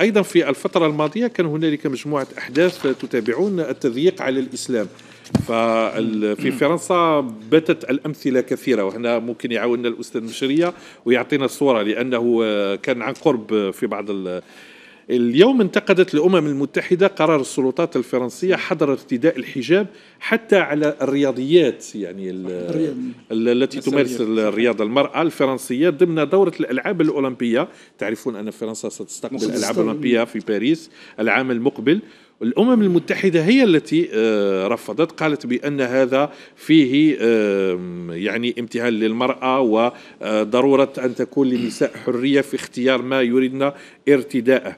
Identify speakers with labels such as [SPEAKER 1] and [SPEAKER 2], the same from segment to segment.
[SPEAKER 1] أيضا في الفترة الماضية كان هنالك مجموعة أحداث تتابعون التضييق على الإسلام في فرنسا باتت الامثله كثيره وهنا ممكن يعاوننا الاستاذ مشريه ويعطينا الصوره لانه كان عن قرب في بعض اليوم انتقدت الأمم المتحدة قرار السلطات الفرنسية حظر ارتداء الحجاب حتى على الرياضيات يعني التي تمارس الرياضة المرأة الفرنسية ضمن دورة الألعاب الأولمبية تعرفون أن فرنسا ستستقبل الألعاب الأولمبية في باريس العام المقبل الأمم المتحدة هي التي آه، رفضت قالت بأن هذا فيه يعني امتهان للمرأة وضرورة آه، أن تكون للنساء حرية في اختيار ما يريدن ارتداءه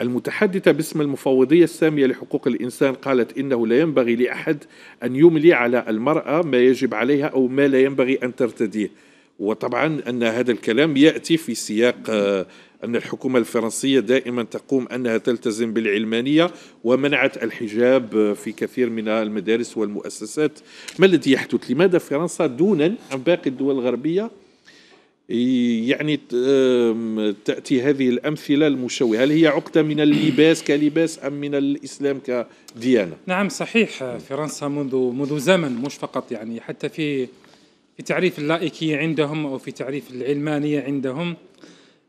[SPEAKER 1] المتحدثة باسم المفوضية السامية لحقوق الإنسان قالت إنه لا ينبغي لأحد أن يملي على المرأة ما يجب عليها أو ما لا ينبغي أن ترتديه وطبعا أن هذا الكلام يأتي في سياق آه، أن الحكومة الفرنسية دائما تقوم أنها تلتزم بالعلمانية ومنعت الحجاب آه، في كثير من المدارس والمؤسسات ما الذي يحدث؟ لماذا فرنسا دونا عن باقي الدول الغربية؟ يعني تأتي هذه الأمثلة المشوهة هل هي عقدة من اللباس كلباس أم من الإسلام كديانة
[SPEAKER 2] نعم صحيح آه، فرنسا منذ منذ زمن مش فقط يعني حتى في في تعريف اللائكية عندهم أو في تعريف العلمانية عندهم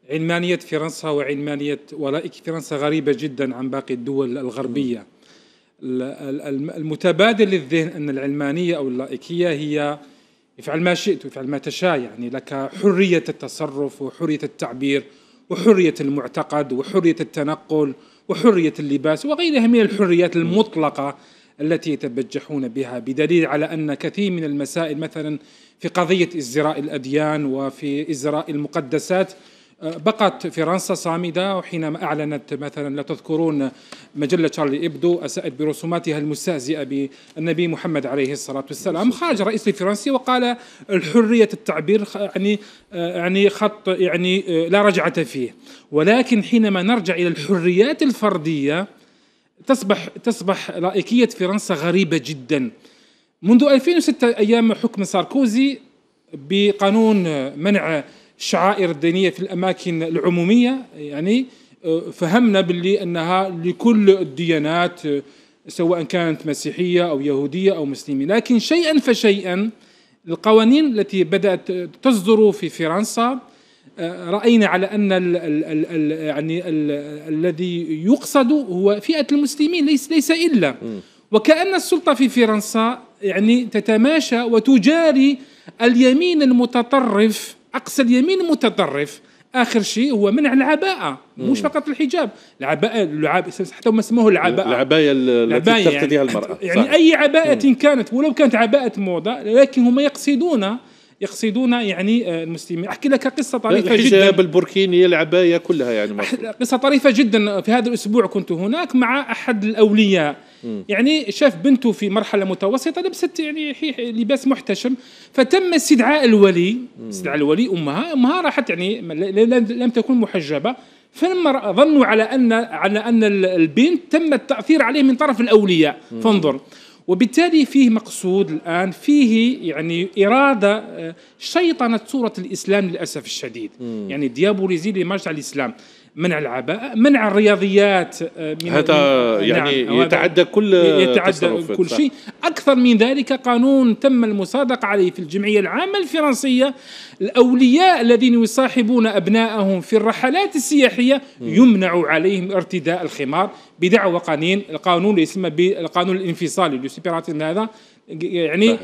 [SPEAKER 2] علمانية فرنسا وعلمانية ولائك فرنسا غريبة جدا عن باقي الدول الغربية المتبادل للذهن أن العلمانية أو اللائكية هي افعل ما شئت وافعل ما تشاء يعني لك حرية التصرف وحرية التعبير وحرية المعتقد وحرية التنقل وحرية اللباس وغيرها من الحريات المطلقة التي يتبجحون بها بدليل على أن كثير من المسائل مثلا في قضية ازدراء الأديان وفي ازدراء المقدسات بقت فرنسا صامدة وحينما أعلنت مثلا لا تذكرون مجلة شارلي إبدو أساءت برسوماتها المستهزئة بالنبي محمد عليه الصلاة والسلام خرج الرئيس الفرنسي وقال الحرية التعبير يعني آه، يعني خط يعني آه، لا رجعة فيه ولكن حينما نرجع إلى الحريات الفردية تصبح تصبح رائكية فرنسا غريبة جدا منذ 2006 أيام حكم ساركوزي بقانون منع الشعائر الدينية في الأماكن العمومية يعني أه، فهمنا باللي أنها لكل الديانات أه، سواء كانت مسيحية أو يهودية أو مسلمة لكن شيئا فشيئا القوانين التي بدأت تصدر في فرنسا أه، رأينا على أن الـ الـ الـ يعني الـ الذي يقصد هو فئة المسلمين ليس ليس إلا وكأن السلطة في فرنسا يعني تتماشى وتجاري اليمين المتطرف اقصى اليمين المتطرف اخر شيء هو منع العباءه مش فقط الحجاب العباءه اللعاب حتى هم سموه العباءه العبايه التي يعني ترتديها المراه يعني يعني اي عباءه كانت ولو كانت عباءه موضه لكن هم يقصدون يقصدون يعني آه، المسلمين احكي لك قصه طريفه جدا الحجاب
[SPEAKER 1] البوركيني العبايه كلها يعني مصر.
[SPEAKER 2] قصه طريفه جدا في هذا الاسبوع كنت هناك مع احد الاولياء يعني شاف بنته في مرحله متوسطه لبست يعني لباس محتشم فتم استدعاء الولي استدعاء الولي امها امها راحت يعني لم تكن محجبه فلما ظنوا على ان على ان البنت تم التاثير عليه من طرف الاولياء فانظر فانظر وبالتالي فيه مقصود الآن فيه يعني إرادة آه، شيطنة صورة الإسلام للأسف الشديد مم. يعني ديابوليزي لمرجع الإسلام منع العباء منع الرياضيات آه، من هذا يعني نعم يتعدى كل يتعدى كل شيء أكثر من ذلك قانون تم المصادقة عليه في الجمعية العامة الفرنسية الأولياء الذين يصاحبون أبنائهم في الرحلات السياحية يمنع عليهم ارتداء الخمار بدعوى قانين القانون اللي يسمى بالقانون الانفصالي لو هذا يعني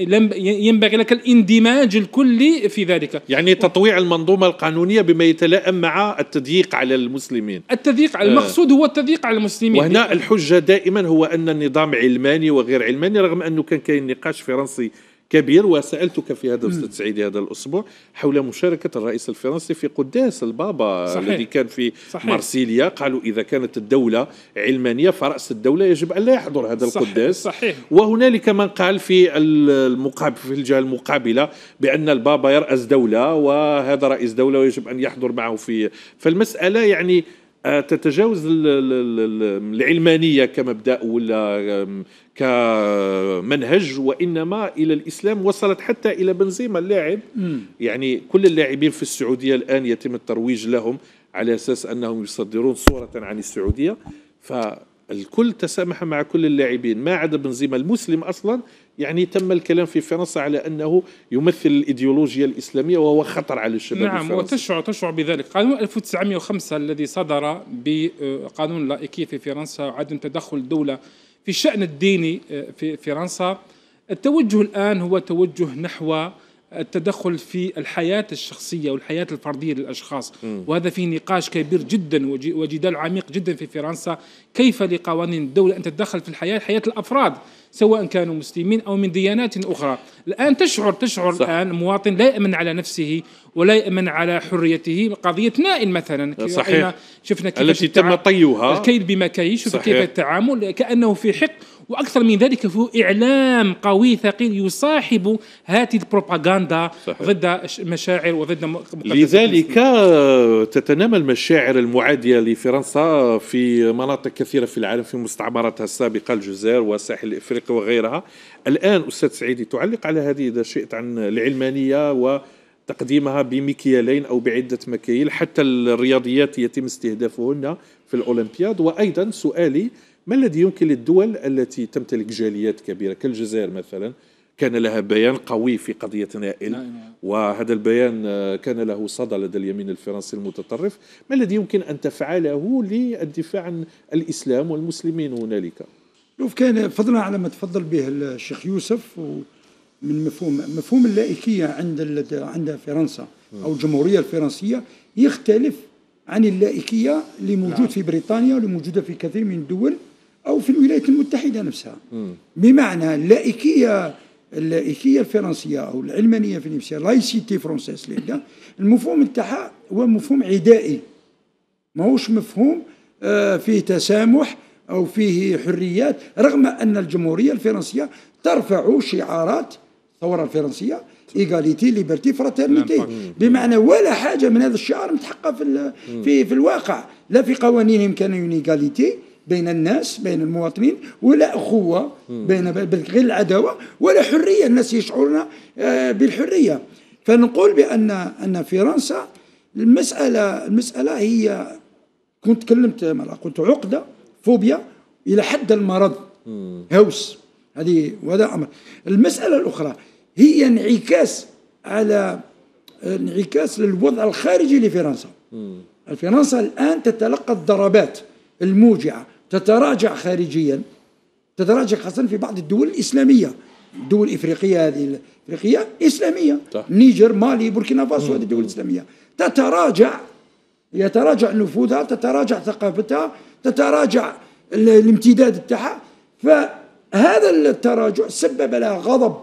[SPEAKER 2] لم ينبغي لك الاندماج
[SPEAKER 1] الكلي في ذلك يعني تطويع المنظومه القانونيه بما يتلائم مع التضييق على المسلمين
[SPEAKER 2] التضييق آه. المقصود هو التضييق على المسلمين وهنا
[SPEAKER 1] الحجه دائما هو ان النظام علماني وغير علماني الثاني يعني رغم انه كان كاين نقاش فرنسي كبير وسالتك في هذا الاستاذ سعيدي هذا الاسبوع حول مشاركه الرئيس الفرنسي في قداس البابا صحيح. الذي كان في صحيح. مارسيليا قالوا اذا كانت الدوله علمانيه فراس الدوله يجب ان لا يحضر هذا صحيح. القداس صحيح. وهنالك من قال في المقابل في الجهه المقابله بان البابا يراس دوله وهذا رئيس دوله ويجب ان يحضر معه في فالمساله يعني آه، تتجاوز العلمانية كمبدأ ولا كمنهج وإنما إلى الإسلام وصلت حتى إلى بنزيما اللاعب يعني كل اللاعبين في السعودية الآن يتم الترويج لهم على أساس أنهم يصدرون صورة عن السعودية الكل تسامح مع كل اللاعبين ما عدا بنزيما المسلم اصلا يعني تم الكلام في فرنسا على انه يمثل الايديولوجيا الاسلاميه وهو خطر على الشباب نعم الفرنسي.
[SPEAKER 2] وتشعر تشعر بذلك قانون 1905 الذي صدر بقانون لائكيه في فرنسا وعدم تدخل الدوله في الشان الديني آه، في فرنسا التوجه الان هو توجه نحو التدخل في الحياة الشخصية والحياة الفردية للأشخاص م. وهذا فيه نقاش كبير جدا وجدال عميق جدا في فرنسا كيف لقوانين الدولة أن تتدخل في الحياة حياة الأفراد سواء كانوا مسلمين أو من ديانات أخرى الآن تشعر تشعر صح. الآن مواطن لا يأمن على نفسه ولا يأمن على حريته قضية نائل مثلا صحيح شفنا كيف التي تم طيها الكيل بما كي شوف كيف التعامل كأنه في حق واكثر من ذلك فهو اعلام قوي ثقيل يصاحب هذه البروباغندا ضد مشاعر وضد
[SPEAKER 1] لذلك تتنامى المشاعر المعاديه لفرنسا في مناطق كثيره في العالم في مستعمراتها السابقه الجزائر والساحل الافريقي وغيرها الان استاذ سعيدي تعلق على هذه اذا شئت عن العلمانيه و تقديمها بمكيالين او بعده مكاييل حتى الرياضيات يتم استهدافهن في الاولمبياد وايضا سؤالي ما الذي يمكن للدول التي تمتلك جاليات كبيرة كالجزائر مثلا كان لها بيان قوي في قضية نائل وهذا البيان آه، كان له صدى لدى اليمين الفرنسي المتطرف ما الذي يمكن أن تفعله للدفاع عن الإسلام والمسلمين هنالك
[SPEAKER 3] شوف كان فضلا على ما تفضل به الشيخ يوسف من مفهوم مفهوم اللائكية عند عند فرنسا أو الجمهورية الفرنسية يختلف عن اللائكية اللي موجود نعم. في بريطانيا واللي موجودة في كثير من الدول أو في الولايات المتحدة نفسها م. بمعنى اللائكية اللائكية الفرنسية أو العلمانية في نفسها لايسيتي فرونسيس المفهوم تاعها هو مفهوم عدائي ماهوش مفهوم آه، فيه تسامح أو فيه حريات رغم أن الجمهورية الفرنسية ترفع شعارات الثورة الفرنسية ايغاليتي ليبرتي فراترنيتي نعم. بمعنى ولا حاجه من هذا الشعار متحققه في في الواقع لا في قوانينهم كان ايغاليتي بين الناس بين المواطنين ولا أخوة بين غير العداوة ولا حرية الناس يشعرون آه، بالحرية فنقول بأن أن فرنسا المسألة المسألة هي كنت تكلمت قلت عقدة فوبيا إلى حد المرض هوس هذه وهذا أمر المسألة الأخرى هي انعكاس على انعكاس للوضع الخارجي لفرنسا فرنسا الآن تتلقى الضربات الموجعة تتراجع خارجيا تتراجع خاصة في بعض الدول الإسلامية الدول الإفريقية هذه الإفريقية إسلامية صح. نيجر مالي بوركينا فاسو هذه الدول الإسلامية تتراجع يتراجع نفوذها تتراجع ثقافتها تتراجع الامتداد تاعها فهذا التراجع سبب لها غضب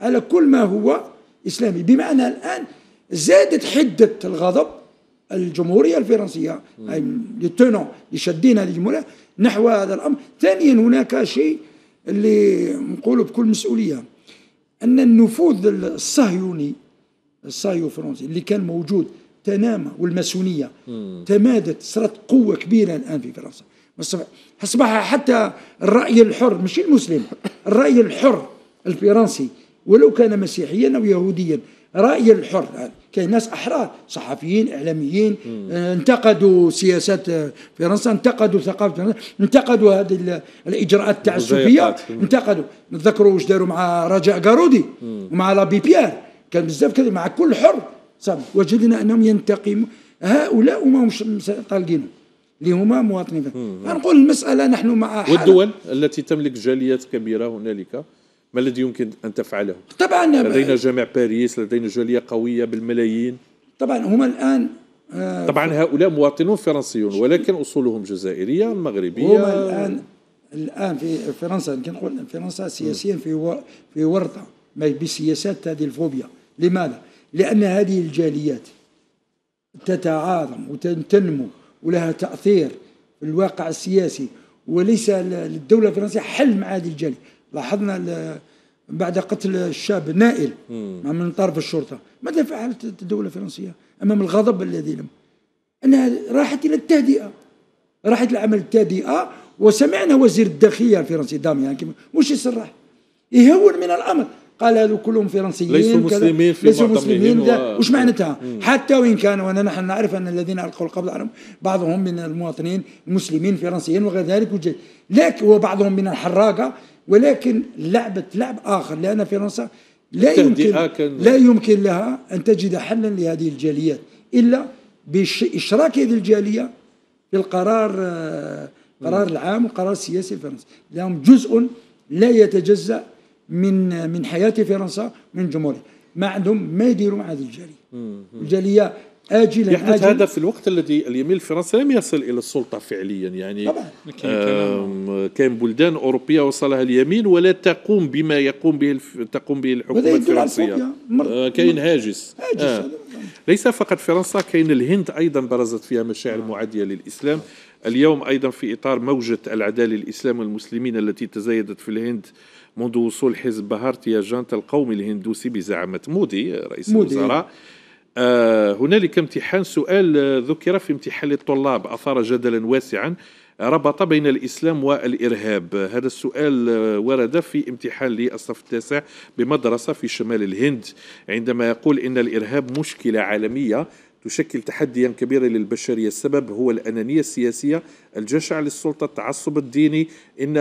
[SPEAKER 3] على كل ما هو إسلامي بمعنى الآن زادت حدة الغضب الجمهورية الفرنسية أي شادين هذه الجمهورية نحو هذا الأمر ثانيا هناك شيء اللي نقوله بكل مسؤولية أن النفوذ الصهيوني الصهيو فرنسي اللي كان موجود تنامى والماسونية تمادت صارت قوة كبيرة الآن في فرنسا أصبح حتى الرأي الحر مش المسلم الرأي الحر الفرنسي ولو كان مسيحيا أو يهوديا راي الحر كاين ناس احرار صحفيين اعلاميين آه، انتقدوا سياسات آه، فرنسا انتقدوا ثقافه فرنسا انتقدوا هذه الاجراءات التعسفيه انتقدوا نتذكروا واش داروا مع رجاء قارودي ومع لابي بيير كان بزاف كذا مع كل حر صافي وجدنا انهم ينتقموا هؤلاء وما مش طالقينهم اللي هما مواطنين فنقول المساله نحن مع والدول
[SPEAKER 1] التي تملك جاليات كبيره هنالك ما الذي يمكن أن تفعله؟
[SPEAKER 3] طبعا لدينا
[SPEAKER 1] جامع باريس لدينا جالية قوية بالملايين طبعا هما الآن آه طبعا هؤلاء مواطنون فرنسيون ولكن أصولهم جزائرية مغربية هما الآن
[SPEAKER 3] الآن في فرنسا يمكن نقول فرنسا سياسيا في في ورطة بسياسات هذه الفوبيا لماذا؟ لأن هذه الجاليات تتعاظم وتنمو ولها تأثير في الواقع السياسي وليس للدولة الفرنسية حل مع هذه الجالية لاحظنا بعد قتل الشاب نائل من طرف الشرطة ماذا فعلت الدولة الفرنسية أمام الغضب الذي لم أنها راحت إلى التهدئة راحت لعمل التهدئة وسمعنا وزير الداخلية الفرنسي داميان يعني مش يصرح يهون من الأمر قال هذو كلهم فرنسيين ليسوا مسلمين في ليسوا مسلمين و... وش معناتها؟ حتى وان كان وانا نحن نعرف ان الذين القوا القبض عليهم بعضهم من المواطنين المسلمين الفرنسيين وغير ذلك وجد. لكن وبعضهم من الحراقه ولكن لعبة لعب آخر لأن فرنسا لا يمكن لا يمكن لها أن تجد حلا لهذه الجاليات إلا بإشراك هذه الجالية في القرار آه، قرار العام والقرار السياسي الفرنسي لهم جزء لا يتجزأ من من حياة فرنسا من جمهورها ما عندهم ما يديروا مع هذه
[SPEAKER 1] الجالية
[SPEAKER 3] الجالية آجلا يحدث آجل هذا
[SPEAKER 1] في الوقت الذي اليمين الفرنسي لم يصل إلى السلطة فعليا يعني كان بلدان أوروبية وصلها اليمين ولا تقوم بما يقوم به الف... تقوم به الحكومة الفرنسية مر... آه، كاين هاجس, هاجس آه. ليس فقط فرنسا كاين الهند أيضا برزت فيها مشاعر نعم. معادية للإسلام اليوم أيضا في إطار موجة العدالة الإسلام والمسلمين التي تزايدت في الهند منذ وصول حزب بهارتيا جانتا القومي الهندوسي بزعامة مودي رئيس مودي. الوزراء آه، هنالك امتحان سؤال آه، ذكر في امتحان الطلاب اثار جدلا واسعا ربط بين الاسلام والارهاب هذا السؤال آه، ورد في امتحان للصف التاسع بمدرسه في شمال الهند عندما يقول ان الارهاب مشكله عالميه تشكل تحديا كبيرا للبشريه السبب هو الانانيه السياسيه الجشع للسلطه التعصب الديني ان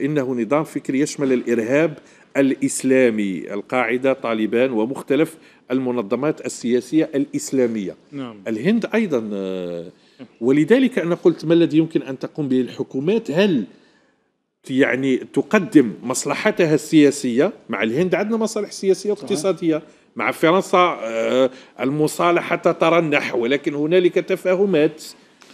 [SPEAKER 1] انه نظام فكري يشمل الارهاب الاسلامي القاعده طالبان ومختلف المنظمات السياسية الإسلامية نعم. الهند أيضا آه، ولذلك أنا قلت ما الذي يمكن أن تقوم به الحكومات هل يعني تقدم مصلحتها السياسية مع الهند عندنا مصالح سياسية واقتصادية مع فرنسا آه، المصالحة تترنح ولكن هنالك تفاهمات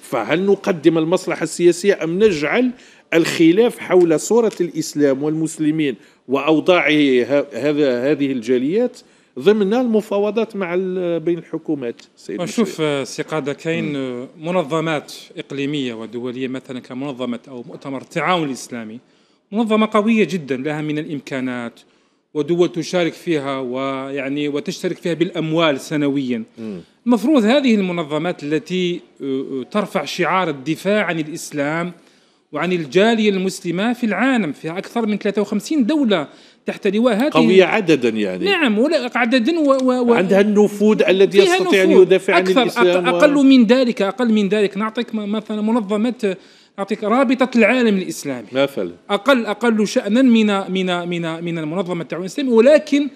[SPEAKER 1] فهل نقدم المصلحة السياسية أم نجعل الخلاف حول صورة الإسلام والمسلمين وأوضاع هذه الجاليات ضمن المفاوضات مع بين الحكومات سيد شوف
[SPEAKER 2] آه، سي قاده كاين آه، منظمات اقليميه ودوليه مثلا كمنظمه او مؤتمر التعاون الاسلامي منظمه قويه جدا لها من الامكانات ودول تشارك فيها ويعني وتشترك فيها بالاموال سنويا المفروض هذه المنظمات التي آه، ترفع شعار الدفاع عن الاسلام وعن الجالية المسلمة في العالم فيها أكثر من 53 دولة تحت لواء هذه قوية
[SPEAKER 1] عددا يعني نعم
[SPEAKER 2] ولا عددا و, و, و عندها النفوذ الذي يستطيع أن يدافع عن الإسلام أقل و... من ذلك أقل من ذلك نعطيك مثلا منظمة أعطيك رابطة العالم الإسلامي مثلا أقل أقل شأنا من من من من المنظمة التعاون الإسلامي ولكن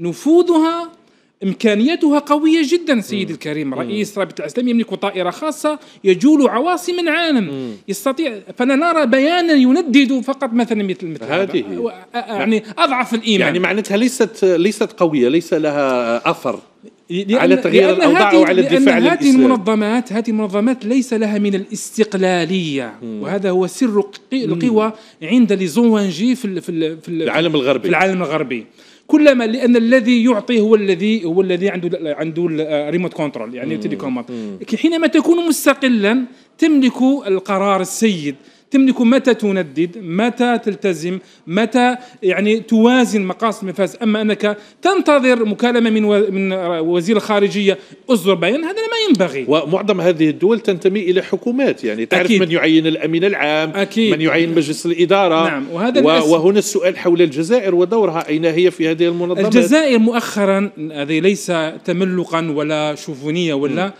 [SPEAKER 2] نفوذها امكانياتها قويه جدا سيدي الكريم رئيس رابطه الاسلام يملك طائره خاصه يجول عواصم العالم يستطيع فلا نرى بيانا يندد فقط مثلا مثل مثل هذه يعني
[SPEAKER 1] اضعف الايمان يعني معناتها ليست ليست قويه ليس لها اثر على تغيير الاوضاع وعلى الدفاع لأن هذه
[SPEAKER 2] المنظمات هذه المنظمات ليس لها من الاستقلاليه مم. وهذا هو سر القوى عند لزوانجي في في العالم الغربي في العالم الغربي كلما لان الذي يعطي هو الذي هو الذي عنده عنده ريموت كنترول آه، يعني تيليكوماند حينما تكون مستقلا تملك القرار السيد تملك متى تندد متى تلتزم متى يعني توازن مقاصد المفاز أما أنك تنتظر مكالمة من من وزير الخارجية اصدر بيان هذا ما ينبغي ومعظم هذه الدول تنتمي إلى
[SPEAKER 1] حكومات يعني تعرف أكيد. من يعين الأمين العام أكيد. من يعين مجلس الإدارة نعم وهذا وهنا السؤال حول الجزائر ودورها أين هي في هذه المنظمات الجزائر
[SPEAKER 2] مؤخرا هذه ليس تملقا ولا شوفونية ولا م.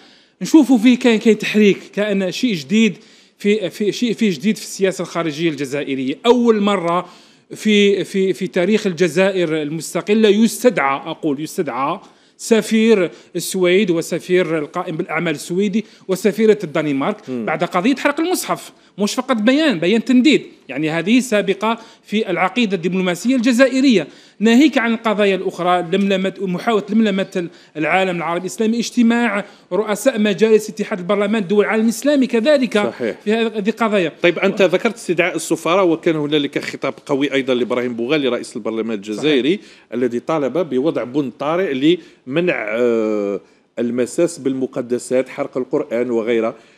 [SPEAKER 2] نشوفوا فيه كاين كاين تحريك كان شيء جديد في في شيء في جديد في السياسه الخارجيه الجزائريه اول مره في في في تاريخ الجزائر المستقله يستدعى اقول يستدعى سفير السويد وسفير القائم بالاعمال السويدي وسفيره الدنمارك م. بعد قضيه حرق المصحف مش فقط بيان بيان تنديد يعني هذه سابقه في العقيده الدبلوماسيه الجزائريه ناهيك عن القضايا الأخرى لملمة محاولة لملمة العالم العربي الإسلامي اجتماع رؤساء مجالس اتحاد البرلمان دول العالم الإسلامي كذلك صحيح. في هذه القضايا
[SPEAKER 1] طيب أنت ذكرت استدعاء السفراء وكان هنالك خطاب قوي أيضا لإبراهيم بوغالي رئيس البرلمان الجزائري صحيح. الذي طالب بوضع بند طارئ لمنع آه، المساس بالمقدسات حرق القرآن وغيره